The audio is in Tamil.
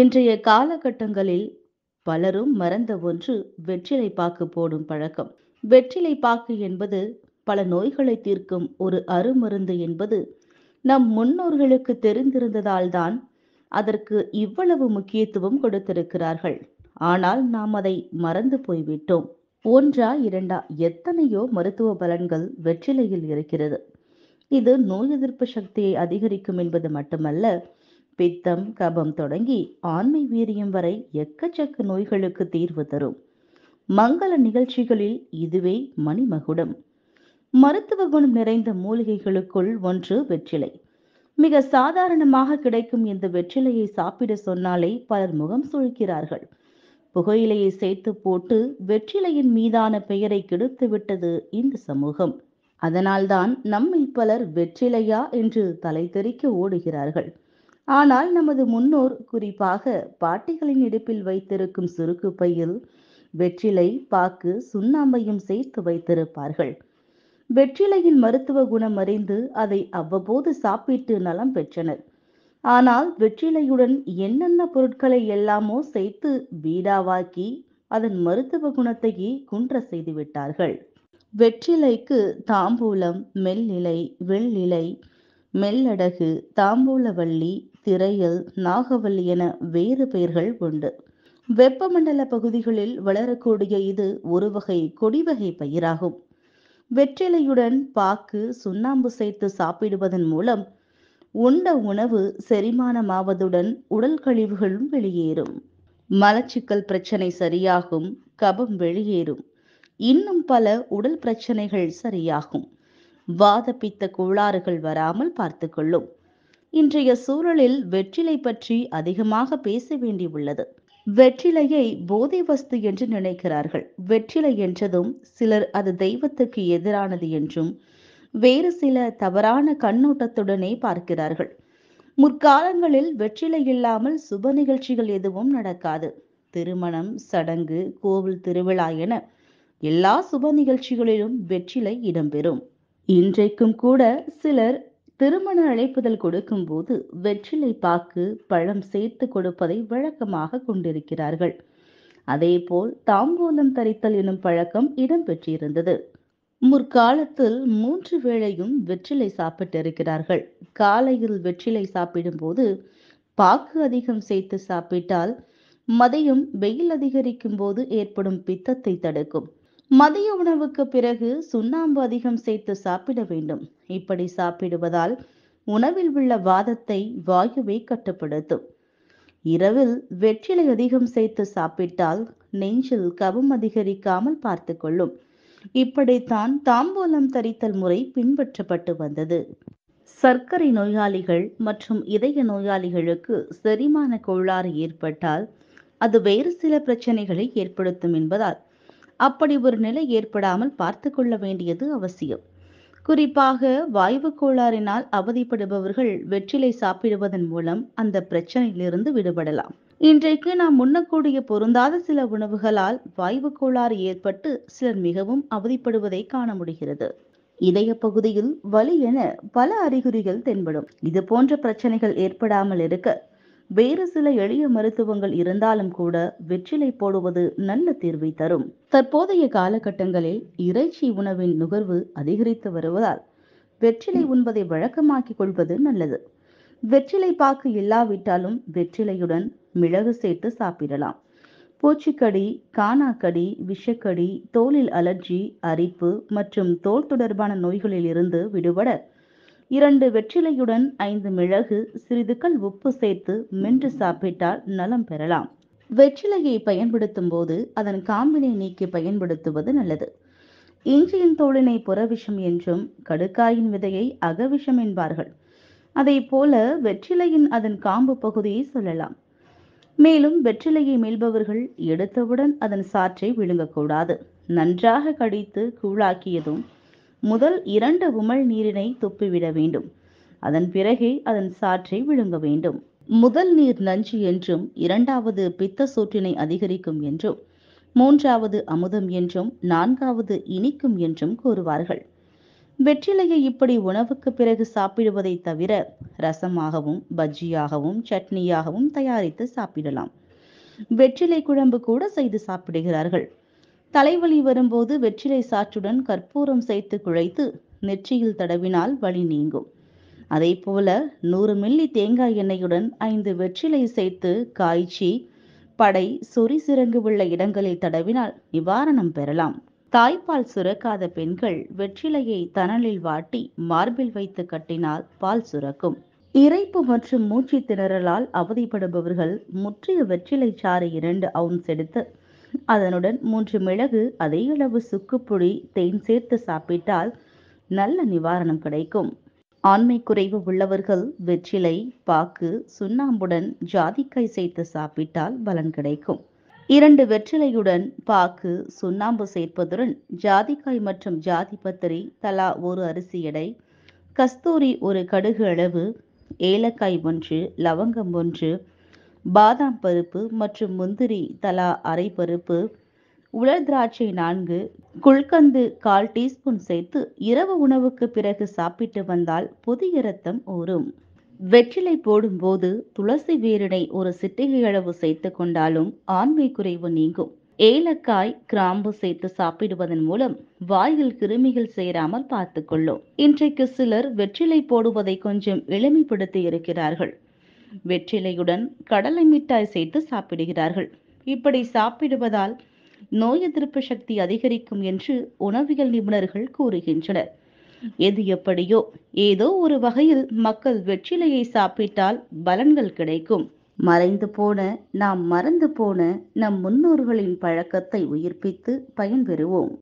இன்றைய காலகட்டங்களில் பலரும் மறந்த ஒன்று வெற்றிலை பாக்கு போடும் பழக்கம் வெற்றிலை பாக்கு என்பது பல நோய்களை தீர்க்கும் ஒரு அருமருந்து என்பது நம் முன்னோர்களுக்கு தெரிந்திருந்ததால்தான் அதற்கு இவ்வளவு முக்கியத்துவம் கொடுத்திருக்கிறார்கள் ஆனால் நாம் அதை மறந்து போய்விட்டோம் ஒன்றா இரண்டா எத்தனையோ மருத்துவ பலன்கள் வெற்றிலையில் இருக்கிறது இது நோய் எதிர்ப்பு சக்தியை அதிகரிக்கும் என்பது மட்டுமல்ல பித்தம் கபம் தொடங்கி ஆண்மை வீரியம் வரை எக்கச்சக்க நோய்களுக்கு தீர்வு தரும் மங்கள நிகழ்ச்சிகளில் இதுவே மணிமகுடம் மருத்துவ குணம் நிறைந்த மூலிகைகளுக்குள் ஒன்று வெற்றிலை மிக சாதாரணமாக கிடைக்கும் இந்த வெற்றிலையை சாப்பிட சொன்னாலே பலர் முகம் சுழிக்கிறார்கள் புகையிலையை சேர்த்து போட்டு வெற்றிலையின் மீதான பெயரை கெடுத்து விட்டது இந்த சமூகம் அதனால்தான் நம்மில் பலர் வெற்றிலையா என்று தலை தெறிக்க ஓடுகிறார்கள் ஆனால் நமது முன்னோர் குறிப்பாக பாட்டிகளின் இடுப்பில் வைத்திருக்கும் சுருக்கு பையில் வெற்றிலை பாக்கு சுண்ணாம்பையும் சேர்த்து வைத்திருப்பார்கள் வெற்றிலையின் மருத்துவ குணம் அறிந்து அதை அவ்வப்போது சாப்பிட்டு நலம் பெற்றனர் ஆனால் வெற்றிலையுடன் என்னென்ன பொருட்களை எல்லாமோ சேர்த்து வீடாவாக்கி அதன் மருத்துவ குணத்தையே குன்ற செய்து விட்டார்கள் வெற்றிலைக்கு தாம்பூலம் மெல்லிலை வெள்ளிலை மெல்லடகு தாம்பூலவள்ளி திரையல் நாகவள்ளி என வேறு பெயர்கள் உண்டு வெப்பமண்டல பகுதிகளில் வளரக்கூடிய இது ஒரு வகை கொடிவகை பயிராகும் வெற்றிலையுடன் பாக்கு சுண்ணாம்பு சேர்த்து சாப்பிடுவதன் மூலம் உண்ட உணவு செரிமானமாவதுடன் உடல் கழிவுகளும் வெளியேறும் மலச்சிக்கல் பிரச்சனை சரியாகும் கபம் வெளியேறும் இன்னும் பல உடல் பிரச்சனைகள் சரியாகும் வாதப்பித்த கோளாறுகள் வராமல் பார்த்துக்கொள்ளும் இன்றைய சூழலில் வெற்றிலை பற்றி அதிகமாக பேச வேண்டியுள்ளது வெற்றிலையை போதை வஸ்து என்று நினைக்கிறார்கள் வெற்றிலை என்றதும் சிலர் அது தெய்வத்துக்கு எதிரானது என்றும் வேறு சில தவறான கண்ணோட்டத்துடனே பார்க்கிறார்கள் முற்காலங்களில் வெற்றிலை இல்லாமல் சுப நிகழ்ச்சிகள் எதுவும் நடக்காது திருமணம் சடங்கு கோவில் திருவிழா என எல்லா சுப நிகழ்ச்சிகளிலும் வெற்றிலை இடம்பெறும் இன்றைக்கும் கூட சிலர் திருமண அழைப்புதல் கொடுக்கும் போது வெற்றிலை பாக்கு பழம் சேர்த்து கொடுப்பதை வழக்கமாக கொண்டிருக்கிறார்கள் அதேபோல் தாம்பூலம் தரித்தல் எனும் பழக்கம் இடம்பெற்றிருந்தது முற்காலத்தில் மூன்று வேளையும் வெற்றிலை சாப்பிட்டிருக்கிறார்கள் காலையில் வெற்றிலை சாப்பிடும்போது பாக்கு அதிகம் சேர்த்து சாப்பிட்டால் மதியம் வெயில் அதிகரிக்கும் போது ஏற்படும் பித்தத்தை தடுக்கும் மதிய உணவுக்கு பிறகு சுண்ணாம்பு அதிகம் சேர்த்து சாப்பிட வேண்டும் இப்படி சாப்பிடுவதால் உணவில் உள்ள வாதத்தை வாயுவை கட்டுப்படுத்தும் இரவில் வெற்றிலை அதிகம் சேர்த்து சாப்பிட்டால் நெஞ்சில் கவம் அதிகரிக்காமல் பார்த்து கொள்ளும் இப்படித்தான் தாம்பூலம் தரித்தல் முறை பின்பற்றப்பட்டு வந்தது சர்க்கரை நோயாளிகள் மற்றும் இதய நோயாளிகளுக்கு செரிமான கோளாறு ஏற்பட்டால் அது வேறு சில பிரச்சனைகளை ஏற்படுத்தும் என்பதால் அப்படி ஒரு நிலை ஏற்படாமல் பார்த்து கொள்ள வேண்டியது அவசியம் குறிப்பாக வாய்வு கோளாறினால் அவதிப்படுபவர்கள் வெற்றிலை சாப்பிடுவதன் மூலம் அந்த பிரச்சனையிலிருந்து விடுபடலாம் இன்றைக்கு நாம் உண்ணக்கூடிய பொருந்தாத சில உணவுகளால் வாய்வு கோளாறு ஏற்பட்டு சிலர் மிகவும் அவதிப்படுவதை காண முடிகிறது இதய பகுதியில் வலி என பல அறிகுறிகள் தென்படும் இது போன்ற பிரச்சனைகள் ஏற்படாமல் இருக்க வேறு சில எளிய மருத்துவங்கள் இருந்தாலும் கூட வெற்றிலை போடுவது நல்ல தீர்வை தரும் தற்போதைய காலகட்டங்களில் இறைச்சி உணவின் நுகர்வு அதிகரித்து வருவதால் வெற்றிலை உண்பதை வழக்கமாக்கிக் கொள்வது நல்லது வெற்றிலை பாக்கு இல்லாவிட்டாலும் வெற்றிலையுடன் மிளகு சேர்த்து சாப்பிடலாம் பூச்சிக்கடி காணாக்கடி விஷக்கடி தோலில் அலர்ஜி அரிப்பு மற்றும் தோல் தொடர்பான நோய்களில் இருந்து விடுபட இரண்டு வெற்றிலையுடன் ஐந்து மிளகு சிறிது கல் உப்பு சேர்த்து மென்று சாப்பிட்டால் நலம் பெறலாம் வெற்றிலையை பயன்படுத்தும் போது அதன் காம்பினை நீக்கி பயன்படுத்துவது நல்லது இஞ்சியின் தோளினை புறவிஷம் என்றும் கடுக்காயின் விதையை அகவிஷம் என்பார்கள் அதை போல வெற்றிலையின் அதன் காம்பு பகுதியை சொல்லலாம் மேலும் வெற்றிலையை மீள்பவர்கள் எடுத்தவுடன் அதன் சாற்றை விழுங்கக்கூடாது நன்றாக கடித்து கூழாக்கியதும் முதல் இரண்டு உமல் நீரினை துப்பிவிட வேண்டும் அதன் பிறகே அதன் சாற்றை விழுங்க வேண்டும் முதல் நீர் நஞ்சு என்றும் இரண்டாவது பித்த சூற்றினை அதிகரிக்கும் என்றும் மூன்றாவது அமுதம் என்றும் நான்காவது இனிக்கும் என்றும் கூறுவார்கள் வெற்றிலையை இப்படி உணவுக்கு பிறகு சாப்பிடுவதை தவிர ரசமாகவும் பஜ்ஜியாகவும் சட்னியாகவும் தயாரித்து சாப்பிடலாம் வெற்றிலை குழம்பு கூட செய்து சாப்பிடுகிறார்கள் தலைவலி வரும்போது வெற்றிலை சாற்றுடன் கற்பூரம் சேர்த்து குழைத்து நெற்றியில் தடவினால் வலி நீங்கும் அதே போல நூறு மில்லி தேங்காய் எண்ணெயுடன் ஐந்து வெற்றிலை சேர்த்து காய்ச்சி படை சொறி சிறங்கு உள்ள இடங்களில் தடவினால் நிவாரணம் பெறலாம் தாய்ப்பால் சுரக்காத பெண்கள் வெற்றிலையை தணலில் வாட்டி மார்பில் வைத்து கட்டினால் பால் சுரக்கும் இறைப்பு மற்றும் மூச்சு திணறலால் அவதிப்படுபவர்கள் முற்றிய வெற்றிலை சாறு இரண்டு அவுன்ஸ் எடுத்து அதனுடன் மூன்று மிளகு அதே அளவு சுக்குப்பொடி தேன் சேர்த்து சாப்பிட்டால் நல்ல நிவாரணம் கிடைக்கும் ஆண்மை குறைவு உள்ளவர்கள் வெற்றிலை பாக்கு சுண்ணாம்புடன் ஜாதிக்காய் சேர்த்து சாப்பிட்டால் பலன் கிடைக்கும் இரண்டு வெற்றிலையுடன் பாக்கு சுண்ணாம்பு சேர்ப்பதுடன் ஜாதிக்காய் மற்றும் ஜாதி பத்திரி தலா ஒரு அரிசி எடை கஸ்தூரி ஒரு கடுகு அளவு ஏலக்காய் ஒன்று லவங்கம் ஒன்று பாதாம் பருப்பு மற்றும் முந்திரி தலா அரை பருப்பு உலர் திராட்சை நான்கு குல்கந்து கால் டீஸ்பூன் சேர்த்து இரவு உணவுக்கு பிறகு சாப்பிட்டு வந்தால் புதிய ரத்தம் ஊறும் வெற்றிலை போடும்போது துளசி வேரினை ஒரு சிட்டிகை அளவு சேர்த்து கொண்டாலும் ஆண்மை குறைவு நீங்கும் ஏலக்காய் கிராம்பு சேர்த்து சாப்பிடுவதன் மூலம் வாயில் கிருமிகள் சேராமல் பார்த்துக்கொள்ளும் இன்றைக்கு சிலர் வெற்றிலை போடுவதை கொஞ்சம் எளிமைப்படுத்தி இருக்கிறார்கள் வெற்றிலையுடன் கடலை மிட்டாய் சேர்த்து சாப்பிடுகிறார்கள் இப்படி சாப்பிடுவதால் நோய் எதிர்ப்பு சக்தி அதிகரிக்கும் என்று உணவியல் நிபுணர்கள் கூறுகின்றனர் எது எப்படியோ ஏதோ ஒரு வகையில் மக்கள் வெற்றிலையை சாப்பிட்டால் பலன்கள் கிடைக்கும் மறைந்து போன நாம் மறந்து போன நம் முன்னோர்களின் பழக்கத்தை உயிர்ப்பித்து பயன்பெறுவோம்